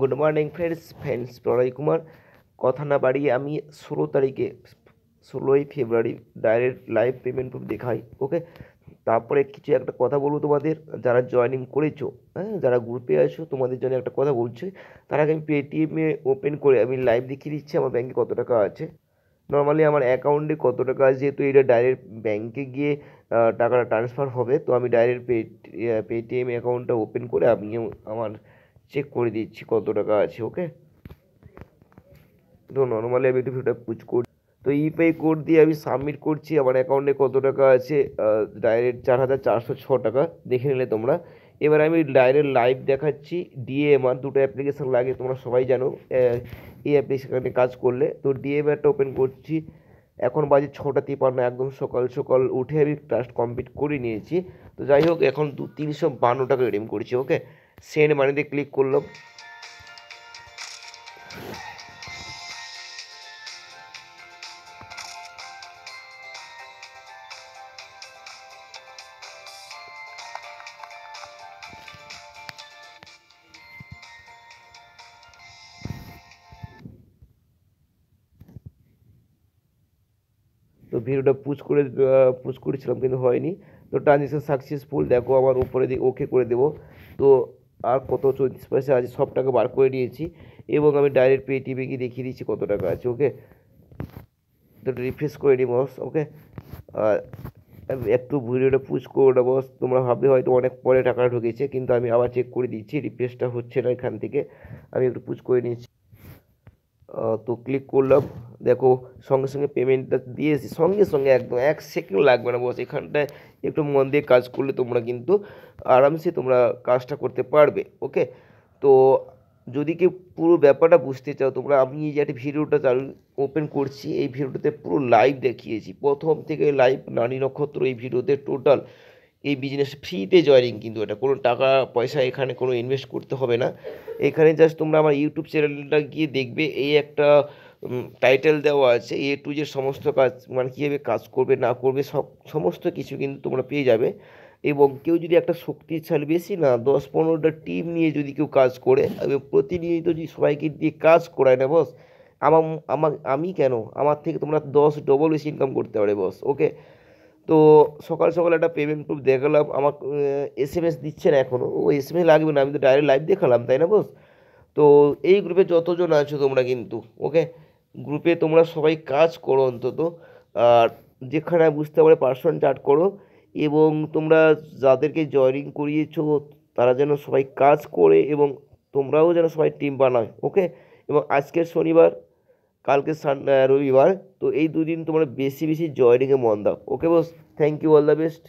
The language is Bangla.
good morning friends friends Pranay Kumar কথা না বাড়িয়ে আমি ষোলো তারিখে ষোলোই February direct live payment proof দেখাই ওকে তারপরে কিছু একটা কথা বলবো তোমাদের যারা জয়নিং করেছো হ্যাঁ যারা গ্রুপে আছো তোমাদের জন্য একটা কথা বলছি তার আগে আমি পেটিএমে ওপেন করে আমি লাইভ দেখিয়ে দিচ্ছি আমার ব্যাংকে কত টাকা আছে নর্মালি আমার অ্যাকাউন্টে কত টাকা আছে যেহেতু এটা ডাইরেক্ট ব্যাংকে গিয়ে টাকাটা ট্রান্সফার হবে তো আমি ডাইরেক্ট পে পেটিএম অ্যাকাউন্টটা ওপেন করে আমি আমার চেক করে দিচ্ছি কত টাকা আছে ওকে তো নর্মালি আমি একটু ভিডিওটা পুজ করি তো ইপে কোড দিয়ে আমি সাবমিট করছি আমার অ্যাকাউন্টে কত টাকা আছে ডাইরেক্ট চার হাজার চারশো ছ টাকা দেখে নিলে তোমরা এবার আমি ডাইরেক্ট লাইভ দেখাচ্ছি ডিএমআর দুটো অ্যাপ্লিকেশান লাগে তোমরা সবাই জানো এই অ্যাপ্লিকেশানে কাজ করলে তো ডিএমআরটা ওপেন করছি এখন বাজে ছটা তিপান্ন একদম সকাল সকাল উঠে আমি টাস্ক কমপ্লিট করে নিয়েছি তো যাই হোক এখন দু তিনশো বান্ন টাকা রিডিম করেছি ওকে সেন্ড মানিতে ক্লিক করলাম ভিডিওটা পুশ করে পুশ করেছিলাম কিন্তু হয়নি তো ট্রানজেকশান সাকসেসফুল দেখো আমার উপরে দিয়ে ওকে করে দেবো তো আর কত চৌত্রিশ পয়সা আছে সব টাকা বার করে নিয়েছি এবং আমি ডাইরেক্ট পেটিএমে গিয়ে দেখিয়ে দিচ্ছি কত টাকা আছে ওকে তো রিফ্রেশ করে নিই বস ওকে আর একটু ভিডিওটা পুশ করে না বস তোমরা ভাবে হয়তো অনেক পরে টাকা ঢুকেছে কিন্তু আমি আবার চেক করে দিচ্ছি রিফ্রেশটা হচ্ছে না এখান থেকে আমি একটু পুশ করে নিয়েছি তো ক্লিক করলাম দেখো সঙ্গে সঙ্গে পেমেন্টটা দিয়েছি সঙ্গে সঙ্গে একদম এক সেকেন্ড লাগবে না বস এখানটায় একটু মন দিয়ে কাজ করলে তোমরা কিন্তু আরামসে তোমরা কাজটা করতে পারবে ওকে তো যদি কেউ পুরো ব্যাপারটা বুঝতে চাও তোমরা আমি এই যে একটা ভিডিওটা চালু ওপেন করছি এই ভিডিওটাতে পুরো লাইভ দেখিয়েছি প্রথম থেকে লাইভ নানি নক্ষত্র এই ভিডিওতে টোটাল এই বিজনেস ফ্রিতে জয়নিং কিন্তু এটা কোনো টাকা পয়সা এখানে কোনো ইনভেস্ট করতে হবে না এখানে জাস্ট তোমরা আমার ইউটিউব চ্যানেলটা গিয়ে দেখবে এই একটা টাইটেল দেওয়া আছে এ টু যে সমস্ত কাজ মানে কীভাবে কাজ করবে না করবে সব সমস্ত কিছু কিন্তু তোমরা পেয়ে যাবে এবং কেউ যদি একটা শক্তিশালী বেশি না দশ পনেরোটা টিম নিয়ে যদি কেউ কাজ করে এবং প্রতিনিয়ত যদি সবাইকে দিয়ে কাজ করায় না বস আমার আমার আমি কেন আমার থেকে তোমরা দশ ডবল বেশি ইনকাম করতে পারে বস ওকে তো সকাল সকাল একটা পেমেন্ট প্রুফ দেখালাম আমার এস এম এস দিচ্ছে না এখনও ও এস এম এস লাগবে না আমি তো ডাইরেক্ট লাইভ দেখালাম তাই না বস তো এই গ্রুপে যতজন আছো তোমরা কিন্তু ওকে গ্রুপে তোমরা সবাই কাজ করো অন্তত আর যেখানে বুঝতে পারে পার্সন চার্ট করো এবং তোমরা যাদেরকে জয়নিং করিয়েছ তারা যেন সবাই কাজ করে এবং তোমরাও যেন সবাই টিম বানায় ওকে এবং আজকের শনিবার কালকে সান রবিবার তো এই দুদিন তোমরা বেশি বেশি জয়নিংয়ে মন দাও okay boss thank you all the best